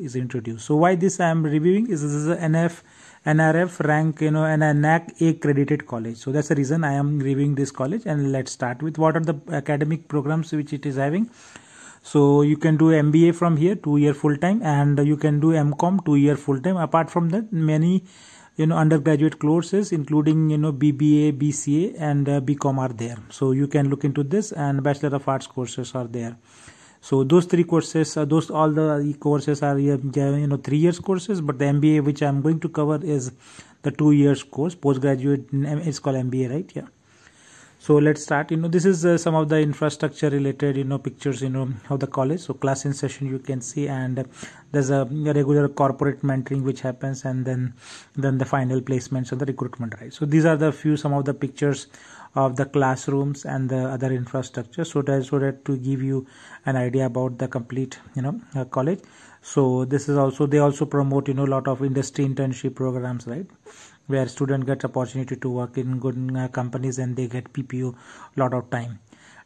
is introduced. So why this I am reviewing is this is a NF NRF rank you know and a NAC accredited college. So that's the reason I am reviewing this college and let's start with what are the academic programs which it is having. So you can do MBA from here two year full time and you can do MCOM two year full time. Apart from that many you know undergraduate courses including you know BBA, BCA and uh, BCom are there. So you can look into this and Bachelor of Arts courses are there so those three courses uh, those all the courses are you know three years courses but the mba which i'm going to cover is the two years course postgraduate it's called mba right yeah so let's start you know this is uh, some of the infrastructure related you know pictures you know of the college so class in session you can see and there's a regular corporate mentoring which happens and then then the final placements and the recruitment right so these are the few some of the pictures of the classrooms and the other infrastructure so that so that to give you an idea about the complete you know uh, college so this is also they also promote you know a lot of industry internship programs right where student gets opportunity to work in good uh, companies and they get ppo lot of time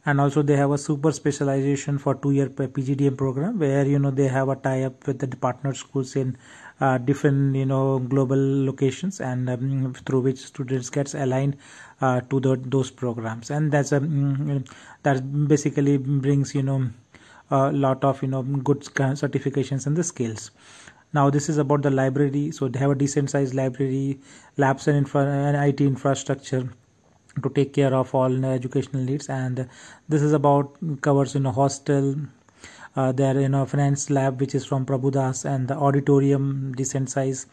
and also they have a super specialization for two year pgdm program where you know they have a tie up with the partner schools in uh, different you know global locations and um, through which students gets aligned uh, to the, those programs and that's a um, that basically brings you know a lot of you know good certifications and the skills now this is about the library so they have a decent sized library labs and, infra and it infrastructure to take care of all educational needs and this is about covers you know hostel uh, their you know finance lab which is from Prabhudas and the auditorium decent size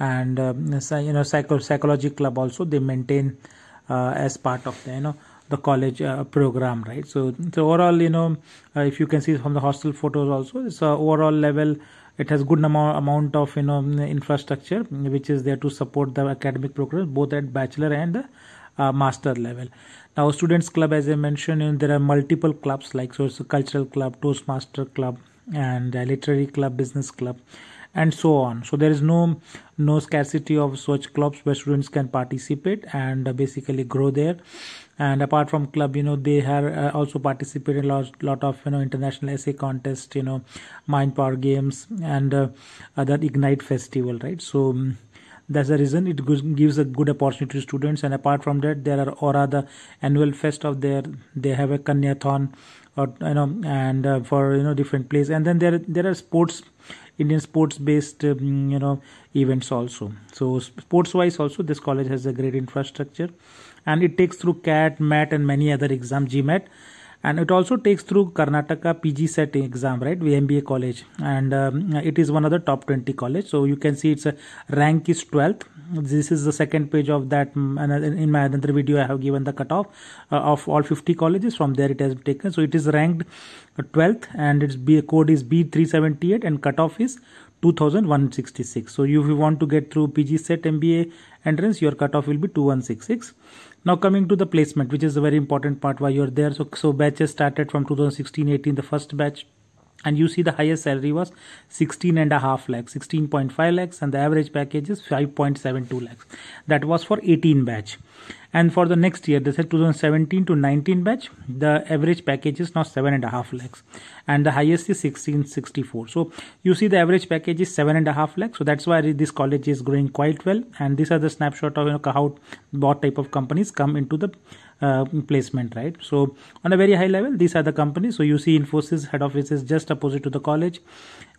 and um, you know psycho psychology club also they maintain uh, as part of the you know the college uh, program right so so overall you know uh, if you can see from the hostel photos also it's a overall level it has good amount amount of you know infrastructure which is there to support the academic program both at bachelor and uh, master level now students club as i mentioned there are multiple clubs like so it's a cultural club toastmaster club and literary club business club and so on so there is no no scarcity of such clubs where students can participate and uh, basically grow there and apart from club you know they have uh, also participated a lot, lot of you know international essay contest you know mind power games and uh, other ignite festival right so um, that's the reason it gives a good opportunity to students and apart from that there are or the annual fest of there. they have a kanyathon or you know and uh, for you know different place, and then there there are sports indian sports based um, you know events also so sports wise also this college has a great infrastructure and it takes through cat mat and many other exam gmat and it also takes through Karnataka PG set exam right with MBA college and um, it is one of the top 20 college so you can see its uh, rank is 12th this is the second page of that mm, in my another video I have given the cutoff uh, of all 50 colleges from there it has taken so it is ranked 12th and its B code is B378 and cutoff is 2166 so if you want to get through pg set mba entrance your cutoff will be 2166 now coming to the placement which is a very important part why you're there so so batches started from 2016 18 the first batch and you see the highest salary was 16 and a half lakhs 16.5 lakhs and the average package is 5.72 lakhs that was for 18 batch and for the next year they said 2017 to 19 batch the average package is now 7 and a half lakhs and the highest is 1664 so you see the average package is 7 and a half lakhs so that's why this college is growing quite well and these are the snapshot of you know, how what type of companies come into the uh, placement right so on a very high level these are the companies so you see infosys head office is just opposite to the college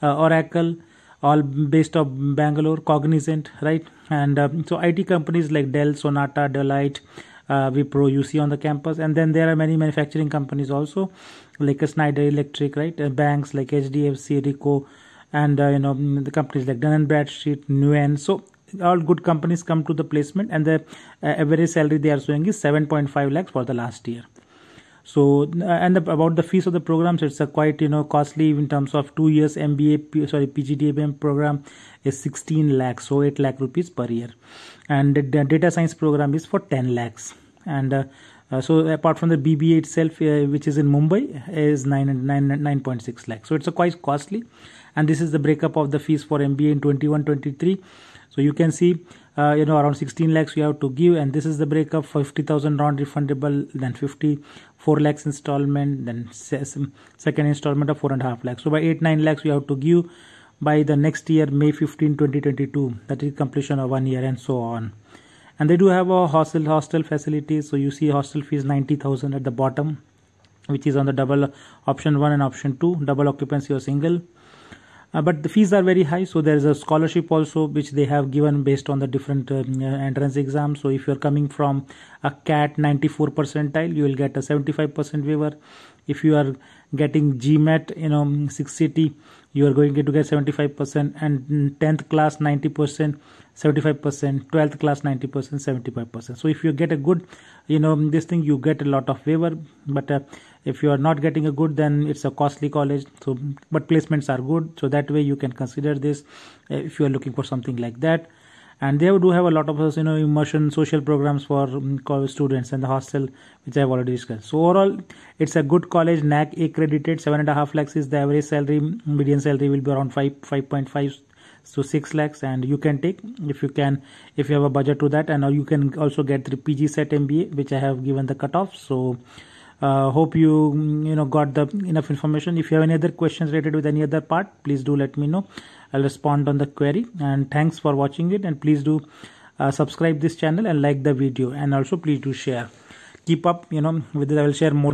uh, oracle all based of bangalore cognizant right and um, so it companies like dell sonata Delight, uh, Wipro you see on the campus, and then there are many manufacturing companies also, like uh, Snyder Electric, right? Uh, banks like HDFC, Rico, and uh, you know the companies like Dun and Bradstreet, Nuance. So all good companies come to the placement and the uh, average salary they are showing is 7.5 lakhs for the last year so uh, and the, about the fees of the programs it's a quite you know costly in terms of two years mba P, sorry pgdm program is 16 lakhs so 8 lakh rupees per year and the data science program is for 10 lakhs and uh, uh, so apart from the bba itself uh, which is in mumbai is 9 and 9 9.6 lakhs so it's a quite costly and this is the breakup of the fees for mba in 21 23 so you can see uh, you know around 16 lakhs you have to give and this is the breakup 50,000 non-refundable then 54 lakhs installment then second installment of 4.5 lakhs so by 8-9 lakhs you have to give by the next year May 15 2022 that is completion of one year and so on and they do have a hostel hostel facility so you see hostel fees 90,000 at the bottom which is on the double option 1 and option 2 double occupancy or single uh, but the fees are very high so there is a scholarship also which they have given based on the different um, uh, entrance exams so if you are coming from a cat 94 percentile you will get a 75 percent waiver if you are getting gmat you know 680 you are going to get 75% and 10th class 90% 75% 12th class 90% 75% so if you get a good you know this thing you get a lot of waiver but uh, if you are not getting a good then it's a costly college so but placements are good so that way you can consider this uh, if you are looking for something like that and they do have a lot of uh, you know immersion social programs for um, college students and the hostel which i've already discussed so overall it's a good college nac accredited seven and a half lakhs is the average salary median salary will be around 5 5.5 so 6 lakhs and you can take if you can if you have a budget to that and now uh, you can also get the pg set mba which i have given the cutoff so uh, hope you mm, you know got the enough information if you have any other questions related with any other part please do let me know i'll respond on the query and thanks for watching it and please do uh, subscribe this channel and like the video and also please do share keep up you know with this i will share more